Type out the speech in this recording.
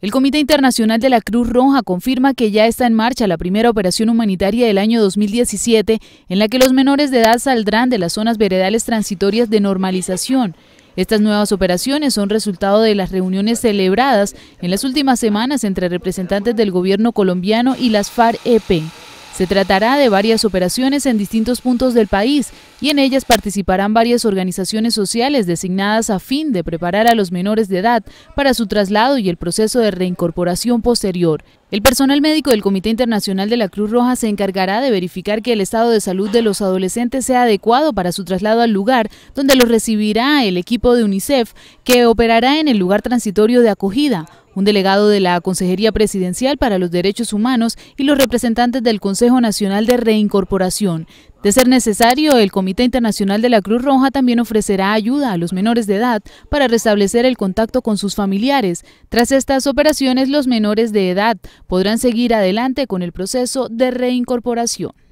El Comité Internacional de la Cruz Roja confirma que ya está en marcha la primera operación humanitaria del año 2017 en la que los menores de edad saldrán de las zonas veredales transitorias de normalización. Estas nuevas operaciones son resultado de las reuniones celebradas en las últimas semanas entre representantes del gobierno colombiano y las FARC-EP. Se tratará de varias operaciones en distintos puntos del país y en ellas participarán varias organizaciones sociales designadas a fin de preparar a los menores de edad para su traslado y el proceso de reincorporación posterior. El personal médico del Comité Internacional de la Cruz Roja se encargará de verificar que el estado de salud de los adolescentes sea adecuado para su traslado al lugar donde los recibirá el equipo de UNICEF que operará en el lugar transitorio de acogida. Un delegado de la Consejería Presidencial para los Derechos Humanos y los representantes del Consejo Nacional de Reincorporación de ser necesario, el Comité Internacional de la Cruz Roja también ofrecerá ayuda a los menores de edad para restablecer el contacto con sus familiares. Tras estas operaciones, los menores de edad podrán seguir adelante con el proceso de reincorporación.